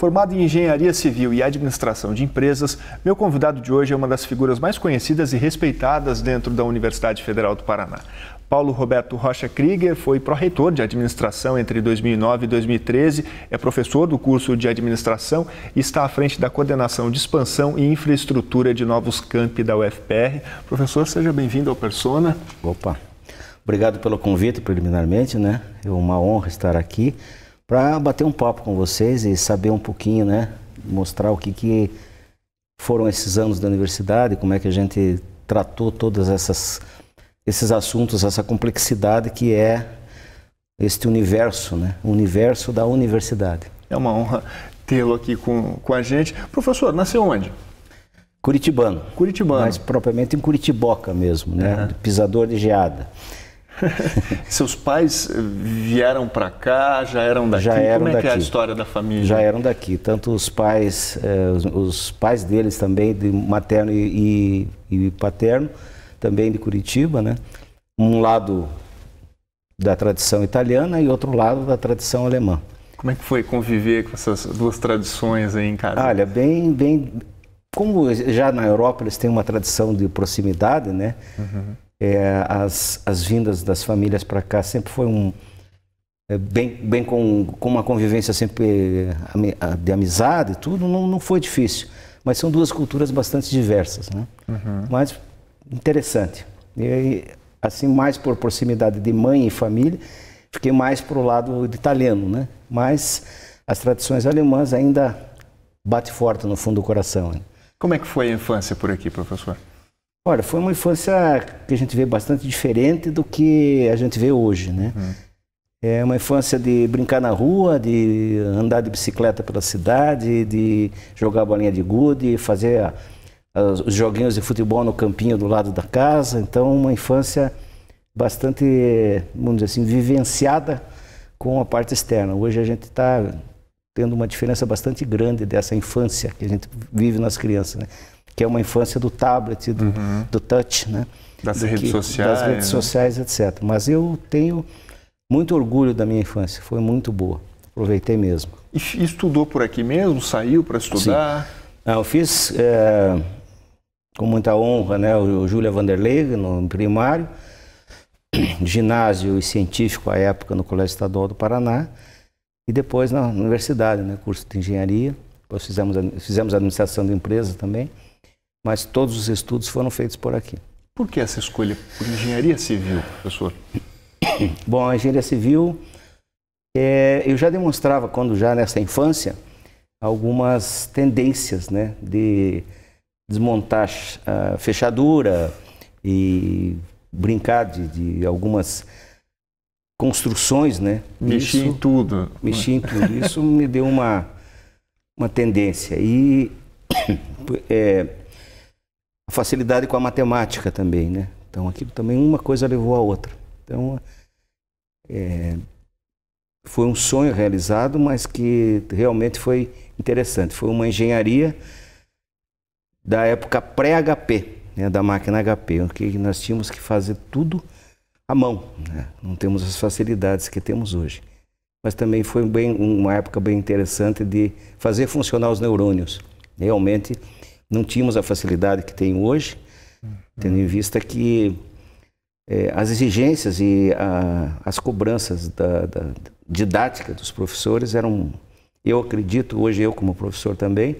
Formado em engenharia civil e administração de empresas, meu convidado de hoje é uma das figuras mais conhecidas e respeitadas dentro da Universidade Federal do Paraná. Paulo Roberto Rocha Krieger foi pró-reitor de administração entre 2009 e 2013, é professor do curso de administração e está à frente da coordenação de expansão e infraestrutura de novos campi da UFPR. Professor, seja bem-vindo ao Persona. Opa, obrigado pelo convite preliminarmente, né? É uma honra estar aqui para bater um papo com vocês e saber um pouquinho, né? Mostrar o que, que foram esses anos da universidade, como é que a gente tratou todas essas esses assuntos, essa complexidade que é este universo, né? O universo da universidade. É uma honra tê-lo aqui com, com a gente. Professor, nasceu onde? Curitibano. Curitibano. Mas propriamente em Curitiboca mesmo, né? Pisador de geada. Seus pais vieram para cá, já eram daqui? Já eram Como é daqui. que é a história da família? Já eram daqui, tanto os pais, eh, os, os, pais deles também, de materno e, e, e paterno, também de Curitiba, né? Um lado da tradição italiana e outro lado da tradição alemã. Como é que foi conviver com essas duas tradições aí em casa? Olha, bem, bem, como já na Europa eles têm uma tradição de proximidade, né? Uhum é, as, as vindas das famílias para cá sempre foi um é, bem, bem com, com uma convivência sempre é, de amizade e tudo, não, não foi difícil. Mas são duas culturas bastante diversas, né? Uhum. Mas interessante. E assim, mais por proximidade de mãe e família, fiquei mais para o lado italiano, né? Mas as tradições alemãs ainda bate forte no fundo do coração. Né? Como é que foi a infância por aqui, professor? Olha, foi uma infância que a gente vê bastante diferente do que a gente vê hoje, né? Hum. É uma infância de brincar na rua, de andar de bicicleta pela cidade, de jogar bolinha de gude, fazer a, a, os joguinhos de futebol no campinho do lado da casa. Então, uma infância bastante, vamos dizer assim, vivenciada com a parte externa. Hoje a gente está tendo uma diferença bastante grande dessa infância que a gente vive nas crianças, né? que é uma infância do tablet, do, uhum. do touch, né? Das do redes que, sociais. Das redes né? sociais, etc. Mas eu tenho muito orgulho da minha infância, foi muito boa, aproveitei mesmo. E estudou por aqui mesmo? Saiu para estudar? Sim. Ah, eu fiz é, com muita honra né, o Júlia Vanderlei no primário, ginásio e científico à época no Colégio Estadual do Paraná e depois na universidade, né, curso de engenharia. Depois fizemos, fizemos administração de empresa também mas todos os estudos foram feitos por aqui. Por que essa escolha por engenharia civil, professor? Bom, a engenharia civil, é, eu já demonstrava, quando já nessa infância, algumas tendências né, de desmontar a ah, fechadura e brincar de, de algumas construções, né? Mexi isso, em tudo. Mexi em tudo. Isso me deu uma, uma tendência. E é, a facilidade com a matemática também, né? Então aquilo também uma coisa levou a outra. Então é, foi um sonho realizado, mas que realmente foi interessante. Foi uma engenharia da época pré-HP, né, da máquina HP, que nós tínhamos que fazer tudo à mão. Né? Não temos as facilidades que temos hoje. Mas também foi bem, uma época bem interessante de fazer funcionar os neurônios. Realmente não tínhamos a facilidade que tem hoje, tendo em vista que é, as exigências e a, as cobranças da, da didática dos professores eram, eu acredito, hoje eu como professor também,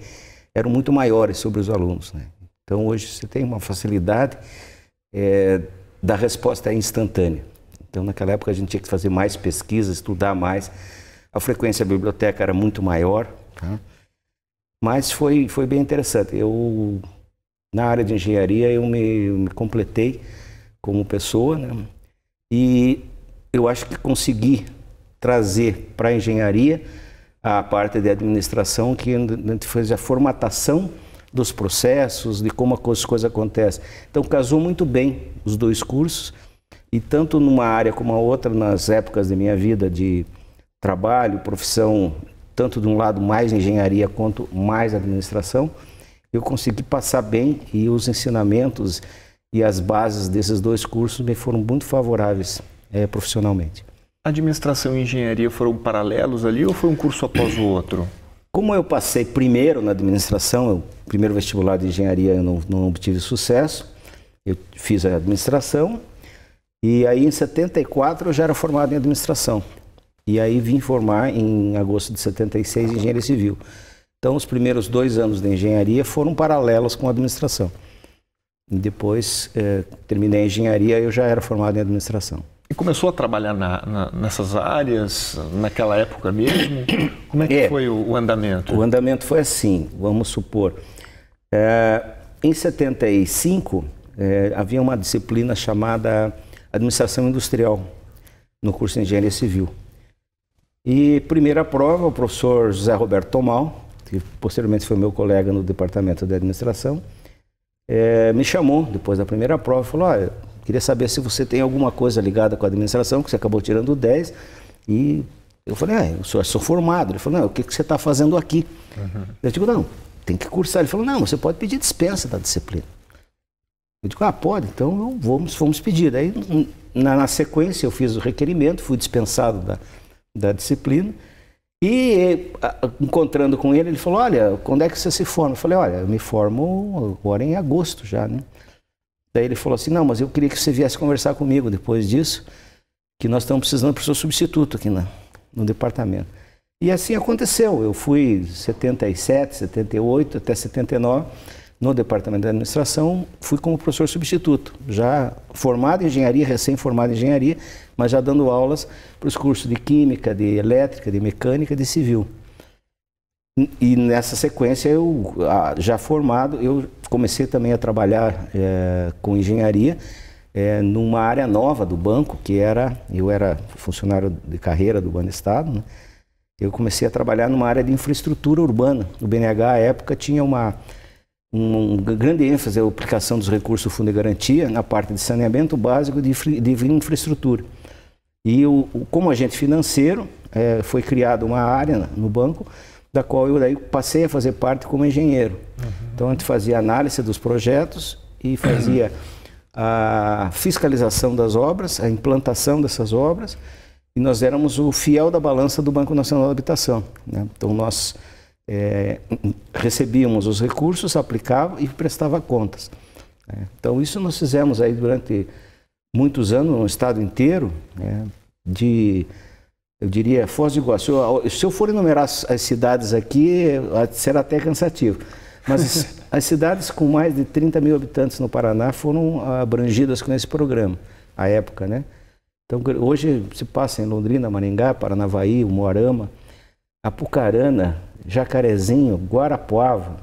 eram muito maiores sobre os alunos. Né? Então hoje você tem uma facilidade é, da resposta é instantânea. Então naquela época a gente tinha que fazer mais pesquisa, estudar mais. A frequência à biblioteca era muito maior. Tá? Mas foi, foi bem interessante. Eu, na área de engenharia, eu me, eu me completei como pessoa, né? E eu acho que consegui trazer para a engenharia a parte de administração que a é gente fez a formatação dos processos, de como as coisas acontecem. Então casou muito bem os dois cursos e tanto numa área como a outra nas épocas de minha vida de trabalho, profissão tanto de um lado mais engenharia quanto mais administração, eu consegui passar bem e os ensinamentos e as bases desses dois cursos me foram muito favoráveis é, profissionalmente. Administração e engenharia foram paralelos ali ou foi um curso após o outro? Como eu passei primeiro na administração, o primeiro vestibular de engenharia eu não, não obtive sucesso, eu fiz a administração e aí em 74 eu já era formado em administração. E aí vim formar em agosto de 76 engenharia civil. Então os primeiros dois anos de engenharia foram paralelos com a administração. E depois é, terminei a engenharia eu já era formado em administração. E começou a trabalhar na, na, nessas áreas naquela época mesmo? Como é que é, foi o, o, andamento? O andamento foi assim, vamos supor. É, em 75 é, havia uma disciplina chamada administração industrial no curso de engenharia civil. E primeira prova, o professor José Roberto Tomal, que posteriormente foi meu colega no departamento de administração, é, me chamou depois da primeira prova e falou: ah, queria saber se você tem alguma coisa ligada com a administração, que você acabou tirando 10. E eu falei: ah, eu sou, eu sou formado. Ele falou: não, o que, que você está fazendo aqui? Uhum. Eu digo: não, tem que cursar. Ele falou: não, você pode pedir dispensa da disciplina. Eu digo: ah, pode, então vamos, vamos pedir. Aí, na, na sequência, eu fiz o requerimento, fui dispensado da da disciplina. E encontrando com ele, ele falou: Olha, quando é que você se forma? Eu falei: Olha, eu me formo agora em agosto já, né? Daí ele falou assim: Não, mas eu queria que você viesse conversar comigo depois disso, que nós estamos precisando para o seu substituto aqui na, no departamento. E assim aconteceu. Eu fui 77, 78 até 79 no Departamento de Administração, fui como professor substituto, já formado em engenharia, recém-formado em engenharia, mas já dando aulas para os cursos de Química, de Elétrica, de Mecânica, de Civil. E nessa sequência, eu ah, já formado, eu comecei também a trabalhar é, com engenharia é, numa área nova do banco, que era, eu era funcionário de carreira do Banco do Estado, né? eu comecei a trabalhar numa área de infraestrutura urbana. O BNH, à época, tinha uma um grande ênfase à é aplicação dos recursos do Fundo de Garantia na parte de saneamento básico de, de infraestrutura. E o, como agente financeiro, é, foi criada uma área no banco, da qual eu daí passei a fazer parte como engenheiro. Uhum. Então, a gente fazia análise dos projetos e fazia a fiscalização das obras, a implantação dessas obras, e nós éramos o fiel da balança do Banco Nacional de Habitação. Né? Então, nós é, recebíamos os recursos, aplicava e prestava contas. Né? Então isso nós fizemos aí durante muitos anos no estado inteiro, né? de eu diria Foz do Iguaçu. Se eu for enumerar as cidades aqui, eh, será até cansativo. Mas as cidades com mais de 30 mil habitantes no Paraná foram abrangidas com esse programa, à época, né? Então, hoje se passa em Londrina, Maringá, Paranavaí, Moarama, Apucarana, Jacarezinho, Guarapuava,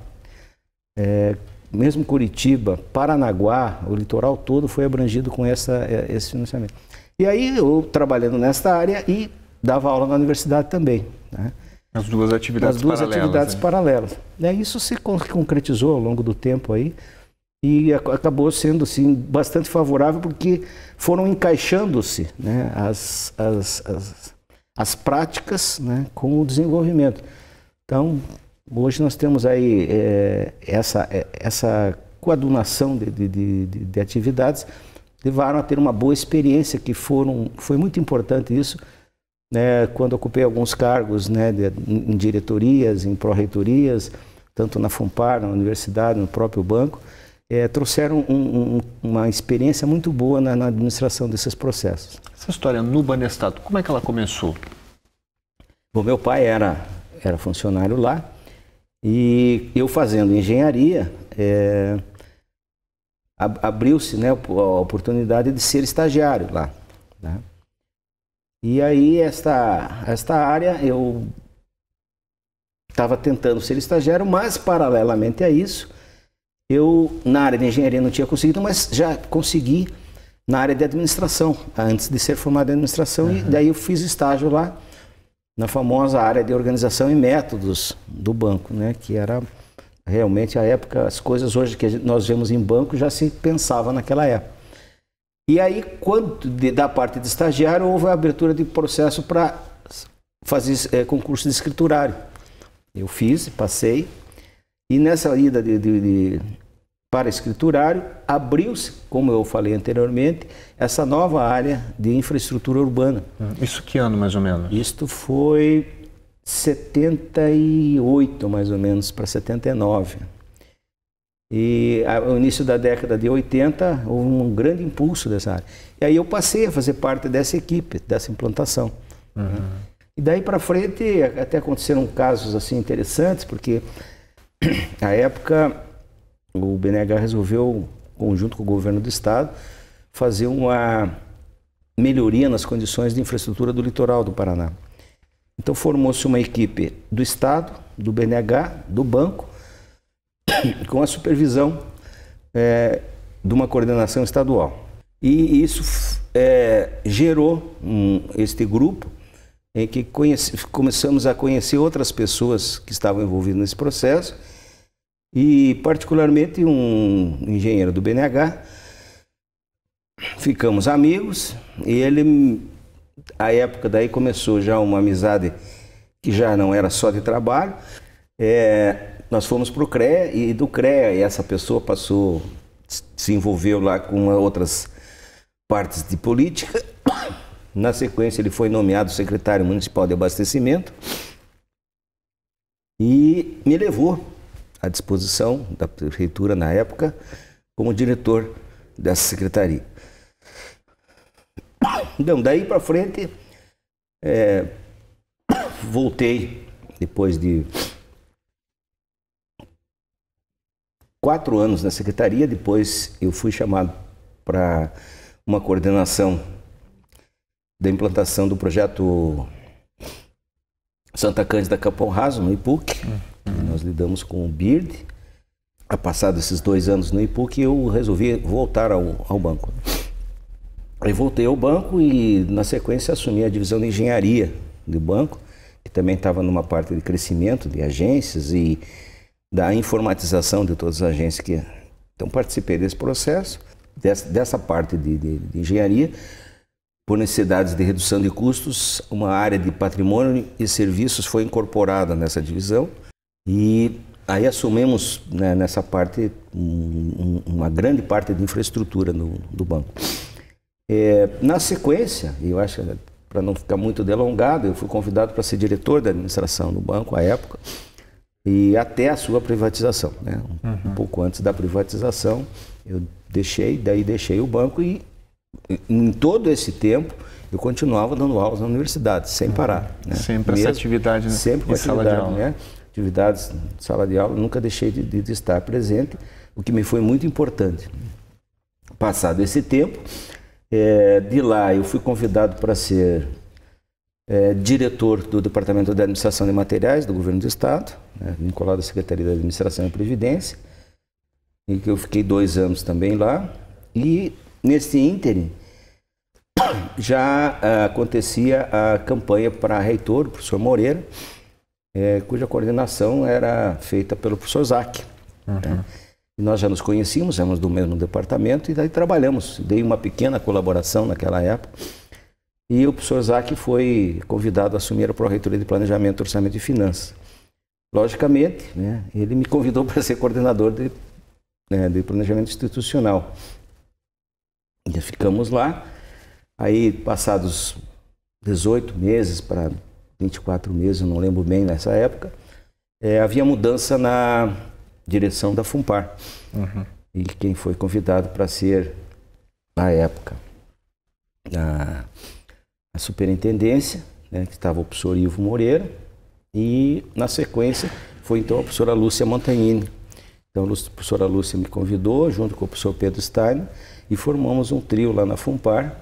é, mesmo Curitiba, Paranaguá, o litoral todo foi abrangido com essa, é, esse financiamento. E aí eu trabalhando nessa área e dava aula na universidade também. Né? As duas atividades As duas paralelas. Atividades né? paralelas. Né? Isso se concretizou ao longo do tempo aí e acabou sendo assim, bastante favorável porque foram encaixando-se né, as, as, as, as práticas né, com o desenvolvimento. Então, hoje nós temos aí é, essa, é, essa coadunação de, de, de, de, atividades, levaram a ter uma boa experiência, que foram, foi muito importante isso, né, quando ocupei alguns cargos né, em diretorias, em pró-reitorias, tanto na Fumpar na universidade, no próprio banco, é, trouxeram um, um, uma experiência muito boa na, na, administração desses processos. Essa história no Banestado, como é que ela começou? Bom, meu pai era era funcionário lá. E eu fazendo engenharia, é, abriu-se né, a oportunidade de ser estagiário lá. Né? E aí, esta, esta área, eu estava tentando ser estagiário, mas paralelamente a isso, eu na área de engenharia não tinha conseguido, mas já consegui na área de administração, antes de ser formado em administração, uhum. e daí eu fiz estágio lá na famosa área de organização e métodos do banco, né? que era realmente a época, as coisas hoje que nós vemos em banco já se pensava naquela época. E aí, quando de, da parte de estagiário, houve a abertura de processo para fazer é, concurso de escriturário. Eu fiz, passei, e nessa ida de, de, de para escriturário, abriu-se, como eu falei anteriormente, essa nova área de infraestrutura urbana. Hum, isso que ano, mais ou menos? Isto foi 78, mais ou menos, para 79. E ao início da década de 80, houve um grande impulso dessa área. E aí eu passei a fazer parte dessa equipe, dessa implantação. Uhum. E daí para frente, até aconteceram casos assim interessantes, porque a época o BNH resolveu, conjunto com o governo do estado, fazer uma melhoria nas condições de infraestrutura do litoral do Paraná. Então formou-se uma equipe do Estado, do BNH, do banco, com a supervisão é, de uma coordenação estadual. E isso é, gerou um, este grupo em que conhece, começamos a conhecer outras pessoas que estavam envolvidas nesse processo e particularmente um engenheiro do BNH. Ficamos amigos e ele, a época daí começou já uma amizade que já não era só de trabalho. É, nós fomos para o CREA e do CREA e essa pessoa passou, se envolveu lá com outras partes de política. Na sequência, ele foi nomeado secretário municipal de abastecimento e me levou à disposição da prefeitura na época como diretor dessa secretaria. Então, daí para frente, é, voltei depois de quatro anos na secretaria. Depois eu fui chamado para uma coordenação da implantação do projeto Santa Cândida Capão Raso, no IPUC. Hum nós lidamos com o BIRD. A passado esses dois anos no IPUC, eu resolvi voltar ao, ao banco. Aí voltei ao banco e, na sequência, assumi a divisão de engenharia do banco, que também estava numa parte de crescimento de agências e da informatização de todas as agências que. Então, participei desse processo, dessa, dessa parte de, de, de engenharia por necessidades de redução de custos, uma área de patrimônio e serviços foi incorporada nessa divisão. E aí assumimos né, nessa parte um, uma grande parte de infraestrutura no, do banco. É, na sequência, eu acho para não ficar muito delongado, eu fui convidado para ser diretor da administração do banco à época e até a sua privatização, né? uhum. um pouco antes da privatização eu deixei, daí deixei o banco e em todo esse tempo eu continuava dando aulas na universidade, sem uhum. parar. Né? Sempre Mesmo, essa atividade, né? Sempre com atividade, né? atividades, sala de aula, nunca deixei de, de, estar presente, o que me foi muito importante. Passado esse tempo, é, de lá eu fui convidado para ser é, diretor do Departamento de Administração de Materiais do Governo do Estado, né, vinculado à Secretaria de Administração e Previdência, em que eu fiquei dois anos também lá. E nesse ínterim já ah, acontecia a campanha para reitor, professor Moreira, é, cuja coordenação era feita pelo professor Zac. Né? Uhum. Né? E nós já nos conhecíamos, éramos do mesmo departamento e daí trabalhamos. Dei uma pequena colaboração naquela época. E o professor Zac foi convidado a assumir a Pró-Reitoria de Planejamento, Orçamento e Finanças. Logicamente, né, ele me convidou para ser coordenador de, né, de planejamento institucional. E ficamos lá. Aí, passados 18 meses para 24 meses, não lembro bem nessa época, é, havia mudança na direção da Fumpar Uhum. E quem foi convidado para ser, na época, a, a superintendência, né, que estava o professor Ivo Moreira, e na sequência foi então a professora Lúcia Montagnini. Então a professora Lúcia me convidou, junto com o professor Pedro Stein, e formamos um trio lá na Fumpar.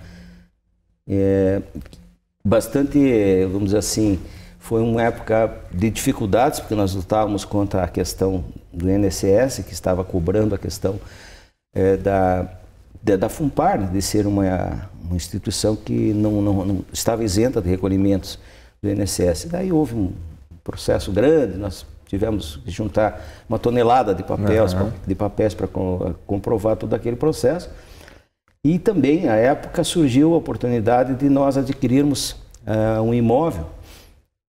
é, bastante, eh, vamos dizer assim, foi uma época de dificuldades, porque nós lutávamos contra a questão do INSS, que estava cobrando a questão é, da, da, da né, de ser uma, uma instituição que não, não, não, estava isenta de recolhimentos do INSS. Daí houve um processo grande, nós tivemos que juntar uma tonelada de papéis, uhum. de papéis para comprovar todo aquele processo. E também, à época, surgiu a oportunidade de nós adquirirmos uh, um imóvel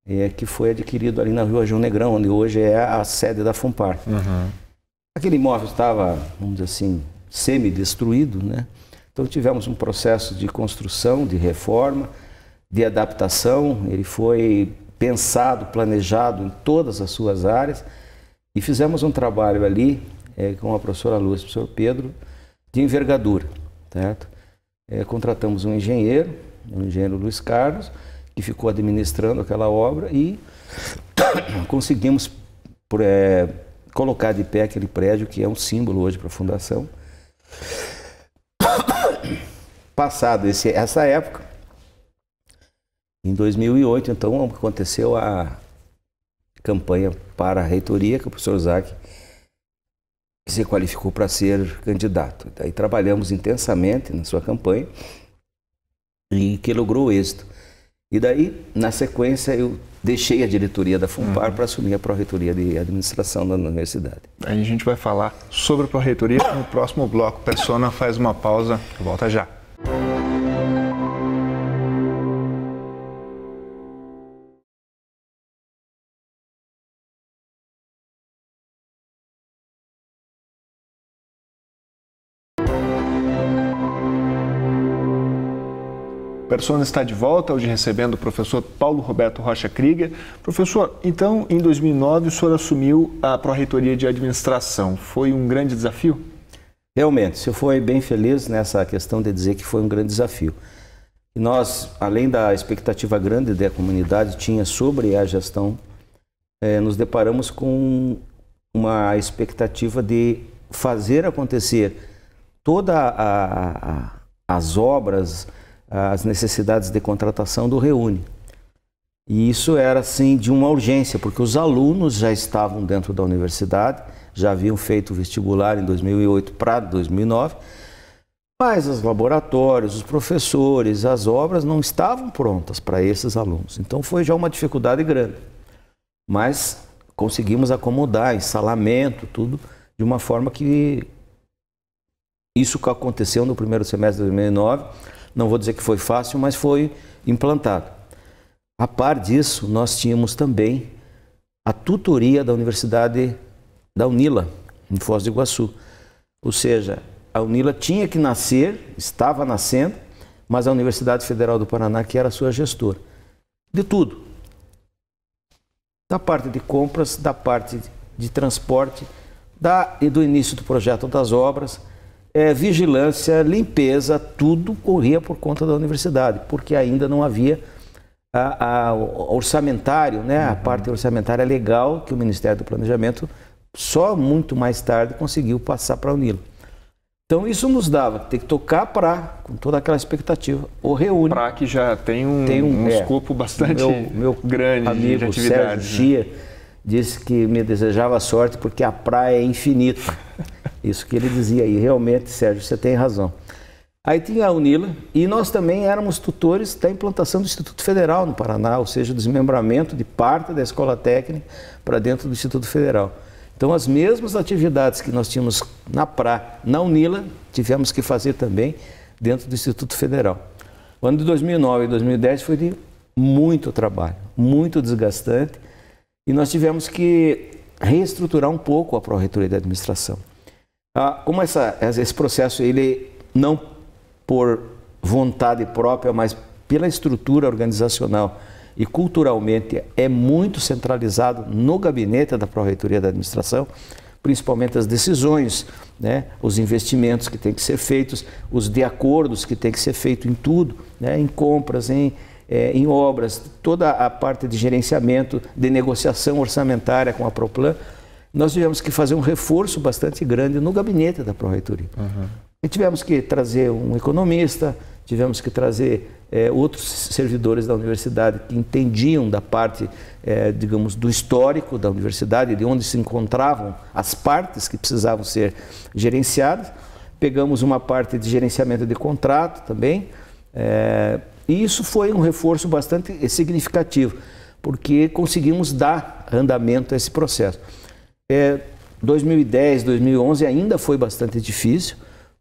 eh, que foi adquirido ali na Rua João Negrão, onde hoje é a sede da FUNPAR. Uhum. Aquele imóvel estava, vamos dizer assim, semi-destruído, né? Então tivemos um processo de construção, de reforma, de adaptação, ele foi pensado, planejado em todas as suas áreas e fizemos um trabalho ali eh, com a professora Lúcia e o professor Pedro de envergadura certo? É, contratamos um engenheiro, o engenheiro Luiz Carlos, que ficou administrando aquela obra e conseguimos é, colocar de pé aquele prédio que é um símbolo hoje para a fundação. Passado esse, essa época, em 2008, então, aconteceu a campanha para a reitoria, que o professor Zac se qualificou para ser candidato. Daí trabalhamos intensamente na sua campanha e que logrou êxito. E daí, na sequência, eu deixei a diretoria da FUMPAR uhum. para assumir a Pró-Reitoria de Administração da Universidade. Aí a gente vai falar sobre a Pró-Reitoria no próximo bloco. Persona faz uma pausa, volta já. Persona está de volta, hoje recebendo o professor Paulo Roberto Rocha Krieger. Professor, então, em 2009, o senhor assumiu a Pró-Reitoria de Administração. Foi um grande desafio? Realmente, se eu for bem feliz nessa questão de dizer que foi um grande desafio. Nós, além da expectativa grande da comunidade tinha sobre a gestão, eh, nos deparamos com uma expectativa de fazer acontecer todas as obras, as necessidades de contratação do Reúne. E isso era assim de uma urgência, porque os alunos já estavam dentro da universidade, já haviam feito o vestibular em 2008 para 2009, mas os laboratórios, os professores, as obras não estavam prontas para esses alunos. Então foi já uma dificuldade grande. Mas conseguimos acomodar ensalamento, tudo, de uma forma que isso que aconteceu no primeiro semestre de 2009 não vou dizer que foi fácil, mas foi implantado. A par disso, nós tínhamos também a tutoria da Universidade da Unila, em Foz do Iguaçu. Ou seja, a Unila tinha que nascer, estava nascendo, mas a Universidade Federal do Paraná, que era sua gestora. De tudo. Da parte de compras, da parte de transporte, da, e do início do projeto das obras, é, vigilância, limpeza, tudo corria por conta da universidade, porque ainda não havia a, a orçamentário, né, uhum. a parte orçamentária legal que o Ministério do Planejamento só muito mais tarde conseguiu passar para a nilo. Então isso nos dava, tem que tocar para, com toda aquela expectativa, o reúne. Para que já tem um, tem um, um é, escopo bastante meu, meu grande amigo, de atividades. Sérgio né? Gia disse que me desejava sorte porque a praia é infinita. Isso que ele dizia aí, realmente, Sérgio, você tem razão. Aí tinha a UNILA e nós também éramos tutores da implantação do Instituto Federal no Paraná, ou seja, o desmembramento de parte da escola técnica para dentro do Instituto Federal. Então, as mesmas atividades que nós tínhamos na PRA, na UNILA, tivemos que fazer também dentro do Instituto Federal. O ano de 2009 e 2010 foi de muito trabalho, muito desgastante, e nós tivemos que reestruturar um pouco a Pró-Reitoria da Administração. Ah, como essa, esse processo, ele não por vontade própria, mas pela estrutura organizacional e culturalmente é muito centralizado no gabinete da Pró-Reitoria da Administração, principalmente as decisões, né? os investimentos que têm que ser feitos, os de acordos que têm que ser feito em tudo, né? em compras, em, é, em obras, toda a parte de gerenciamento, de negociação orçamentária com a Proplan, nós tivemos que fazer um reforço bastante grande no gabinete da Pró-Reitoria. Uhum. E tivemos que trazer um economista, tivemos que trazer é, outros servidores da universidade que entendiam da parte, é, digamos, do histórico da universidade, de onde se encontravam as partes que precisavam ser gerenciadas. Pegamos uma parte de gerenciamento de contrato também. É, e isso foi um reforço bastante significativo, porque conseguimos dar andamento a esse processo. É, 2010, 2011 ainda foi bastante difícil,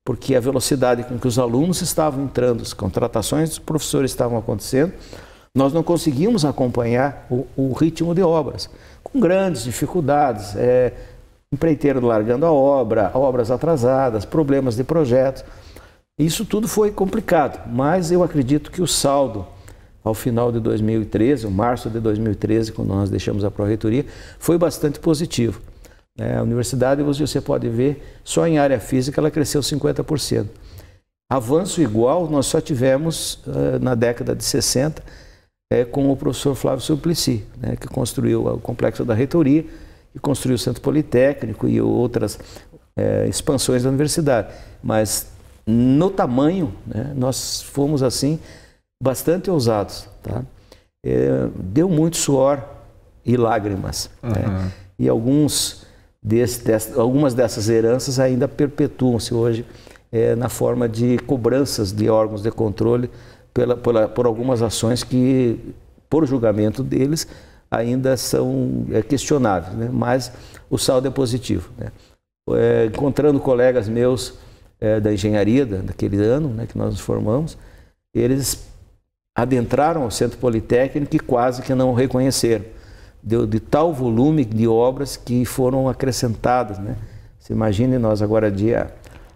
porque a velocidade com que os alunos estavam entrando, as contratações dos professores estavam acontecendo, nós não conseguimos acompanhar o, o ritmo de obras, com grandes dificuldades, é, empreiteiro largando a obra, obras atrasadas, problemas de projetos. Isso tudo foi complicado, mas eu acredito que o saldo ao final de 2013, o março de 2013, quando nós deixamos a pró-reitoria, foi bastante positivo. Né? A universidade, você pode ver, só em área física ela cresceu 50%. Avanço igual nós só tivemos uh, na década de 60 é, eh, com o professor Flávio Suplicy, né, que construiu o complexo da reitoria, e construiu o Centro Politécnico e outras é, expansões da universidade. Mas no tamanho, né, nós fomos assim bastante ousados. Tá? É, deu muito suor e lágrimas. Uhum. Né? E alguns desse, algumas dessas heranças ainda perpetuam-se hoje é, na forma de cobranças de órgãos de controle pela, pela, por algumas ações que, por julgamento deles, ainda são é, questionáveis, né? mas o saldo é positivo. Né? É, encontrando colegas meus é, da engenharia da, daquele ano né, que nós nos formamos, eles adentraram o Centro Politécnico e quase que não o reconheceram de, de tal volume de obras que foram acrescentadas. Né? Você imagine nós agora, dia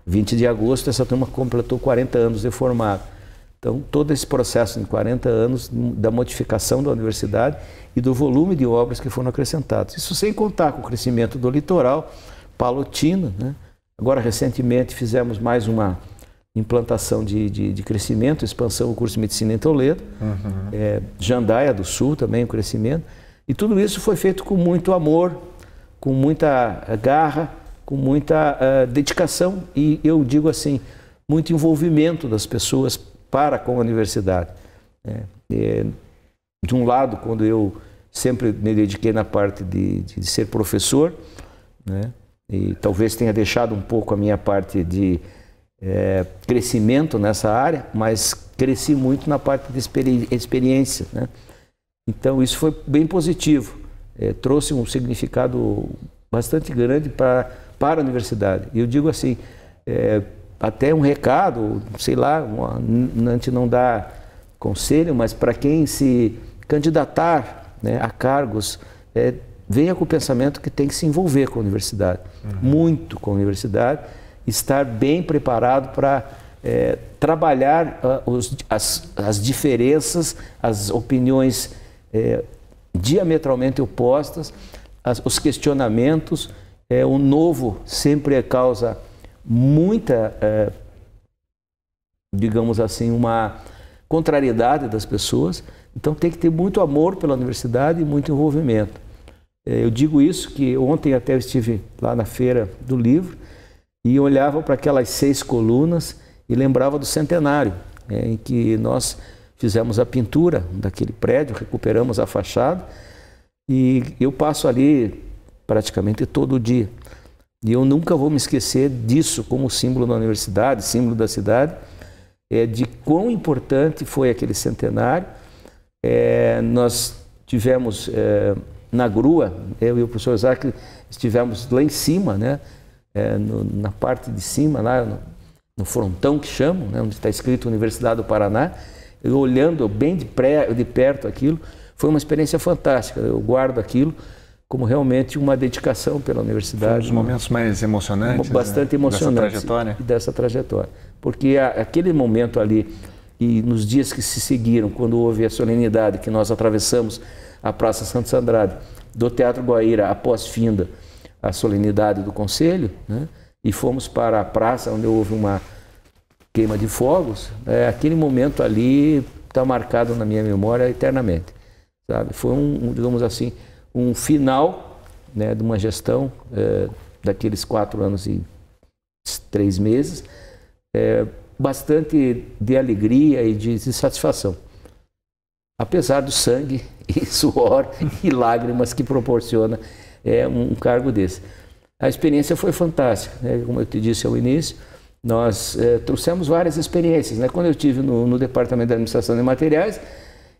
20 de agosto, essa turma completou 40 anos de formado. Então, todo esse processo de 40 anos hum, da modificação da universidade e do volume de obras que foram acrescentadas. Isso sem contar com o crescimento do litoral palotino. Né? Agora, recentemente, fizemos mais uma implantação de, de, de crescimento, expansão do curso de medicina em Toledo, uhum. é, Jandaia do Sul também, o crescimento. E tudo isso foi feito com muito amor, com muita eh, garra, com muita uh, dedicação e eu digo assim, muito envolvimento das pessoas para com a universidade. É, é, de um lado, quando eu sempre me dediquei na parte de, de, de ser professor, né? e talvez tenha deixado um pouco a minha parte de é, crescimento nessa área, mas cresci muito na parte de experi experiência. Né? Então, isso foi bem positivo, é, trouxe um significado bastante grande para para a universidade. E eu digo assim, é, até um recado, sei lá, uma, a gente não dá conselho, mas para quem se candidatar né, a cargos, é, venha com o pensamento que tem que se envolver com a universidade, uhum. muito com a universidade, estar bem preparado para é, trabalhar uh, os, as, as diferenças, as opiniões é, diametralmente opostas, as, os questionamentos, é, o novo sempre causa muita, é, digamos assim, uma contrariedade das pessoas. Então tem que ter muito amor pela universidade e muito envolvimento. É, eu digo isso que ontem até eu estive lá na feira do livro e olhava para aquelas seis colunas e lembrava do centenário, é, em que nós fizemos a pintura daquele prédio, recuperamos a fachada e eu passo ali praticamente todo dia. E eu nunca vou me esquecer disso como símbolo da universidade, símbolo da cidade, é de quão importante foi aquele centenário. É, nós tivemos é, na grua, eu e o professor Isaac estivemos lá em cima, né? É, no, na parte de cima, lá no, no frontão que chamam, né? onde está escrito Universidade do Paraná eu olhando bem de, pré, de perto aquilo, foi uma experiência fantástica. Eu guardo aquilo como realmente uma dedicação pela universidade. Foi um dos momentos mais emocionantes. Né? Bastante né? emocionante. Dessa trajetória. Dessa trajetória. Porque aquele momento ali, e nos dias que se seguiram, quando houve a solenidade que nós atravessamos a Praça Santos Andrade, do Teatro Guaíra, após finda a solenidade do Conselho, né? e fomos para a praça, onde houve uma queima de fogos, é, aquele momento ali está marcado na minha memória eternamente. Sabe? Foi um, um digamos assim, um final né, de uma gestão é, daqueles quatro anos e três meses, é, bastante de alegria e de, de satisfação. Apesar do sangue e suor e lágrimas que proporciona é, um cargo desse. A experiência foi fantástica, né? como eu te disse ao início nós é, trouxemos várias experiências. Né? Quando eu tive no, no Departamento de Administração de Materiais,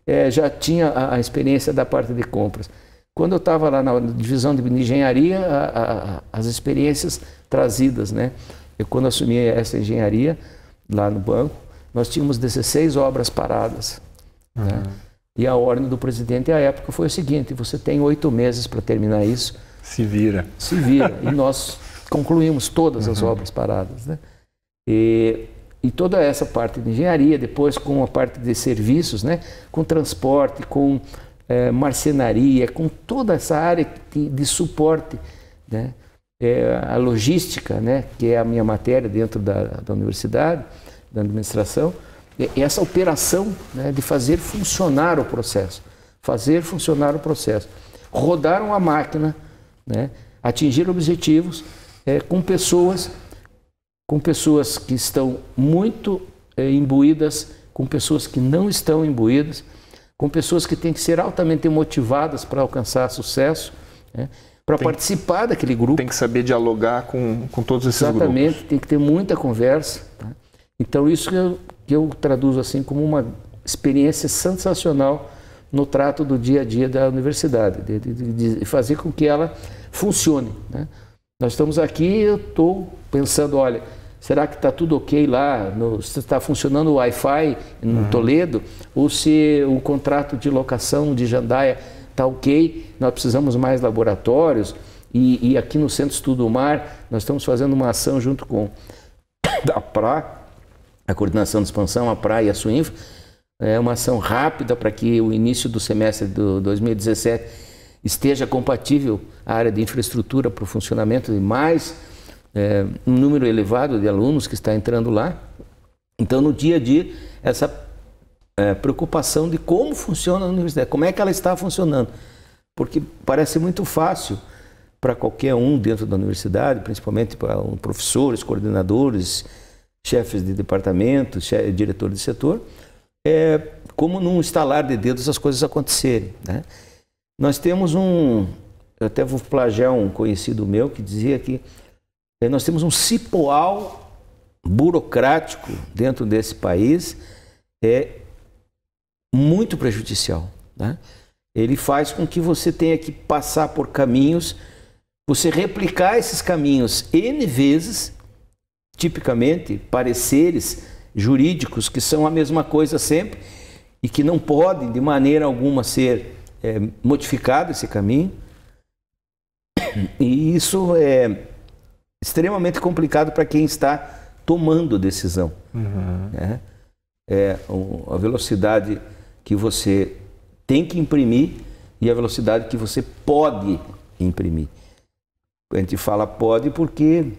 é, já tinha a, a, experiência da parte de compras. Quando eu estava lá na divisão de engenharia, a, a, as experiências trazidas, né? Eu, quando assumi essa engenharia lá no banco, nós tínhamos 16 obras paradas. Uhum. Né? E a ordem do presidente à época foi o seguinte: você tem oito meses para terminar isso. Se vira. Se vira. e nós concluímos todas as obras paradas. Né? E, e toda essa parte de engenharia, depois com a parte de serviços, né? com transporte, com é, marcenaria, com toda essa área de, de suporte, né? É, a logística, né? que é a minha matéria dentro da, da universidade, da administração, e essa operação né? de fazer funcionar o processo, fazer funcionar o processo, rodar uma máquina, né? atingir objetivos é, com pessoas com pessoas que estão muito é, imbuídas, com pessoas que não estão imbuídas, com pessoas que têm que ser altamente motivadas para alcançar sucesso, né? para participar daquele grupo. Tem que saber dialogar com, com todos esses Exatamente, grupos. Exatamente, tem que ter muita conversa. Tá? Então, isso que eu, que eu traduzo assim como uma experiência sensacional no trato do dia a dia da universidade, de, de, de fazer com que ela funcione. Né? Nós estamos aqui, eu estou pensando, olha, será que está tudo ok lá? Está funcionando o Wi-Fi no uhum. Toledo? Ou se o contrato de locação de Jandaia está ok, nós precisamos mais laboratórios? E, e aqui no Centro Estudo Mar, nós estamos fazendo uma ação junto com a PRA, a Coordenação de Expansão, a PRA e a SUINFRA, é uma ação rápida para que o início do semestre de 2017 esteja compatível a área de infraestrutura para o funcionamento de mais é, um número elevado de alunos que está entrando lá. Então, no dia a dia, essa é, preocupação de como funciona a universidade, como é que ela está funcionando. Porque parece muito fácil para qualquer um dentro da universidade, principalmente para um professores, coordenadores, chefes de departamento, chefe, diretor de setor, é como num estalar de dedos as coisas acontecerem. Né? Nós temos um, eu até vou plagiar um conhecido meu que dizia que é, nós temos um cipoal burocrático dentro desse país é muito prejudicial. Né? Ele faz com que você tenha que passar por caminhos, você replicar esses caminhos N vezes, tipicamente pareceres jurídicos que são a mesma coisa sempre e que não podem de maneira alguma ser é, modificado esse caminho. E isso é extremamente complicado para quem está tomando decisão. Uhum. Né? É a velocidade que você tem que imprimir e a velocidade que você pode imprimir. A gente fala pode porque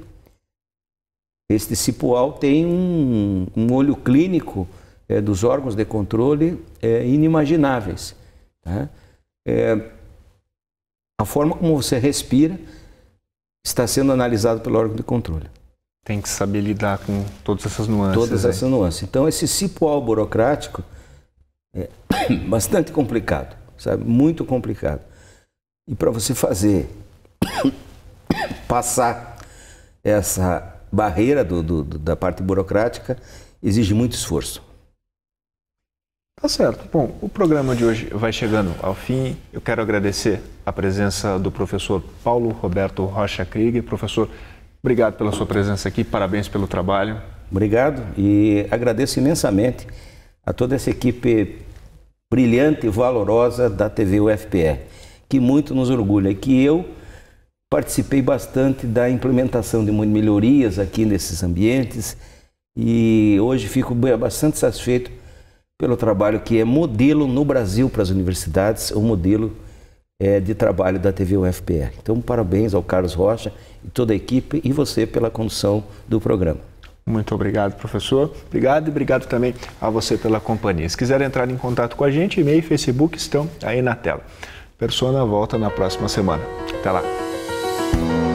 este cipual tem um, um olho clínico é, dos órgãos de controle é, inimagináveis. Tá? É, a forma como você respira, está sendo analisado pelo órgão de controle. Tem que saber lidar com todas essas nuances. Todas essas nuances. Então, esse cipual burocrático é bastante complicado, sabe? Muito complicado. E para você fazer, passar essa barreira do, do, da parte burocrática, exige muito esforço. Tá certo. Bom, o programa de hoje vai chegando ao fim. Eu quero agradecer a presença do professor Paulo Roberto Rocha Krieg. Professor, obrigado pela sua presença aqui, parabéns pelo trabalho. Obrigado e agradeço imensamente a toda essa equipe brilhante e valorosa da TV UFPE, que muito nos orgulha, que eu participei bastante da implementação de melhorias aqui nesses ambientes e hoje fico bastante satisfeito pelo trabalho que é modelo no Brasil para as universidades, o modelo é, de trabalho da TV UFPR. Então, parabéns ao Carlos Rocha e toda a equipe e você pela condução do programa. Muito obrigado, professor. Obrigado e obrigado também a você pela companhia. Se quiser entrar em contato com a gente, e-mail e Facebook estão aí na tela. Persona volta na próxima semana. Até lá.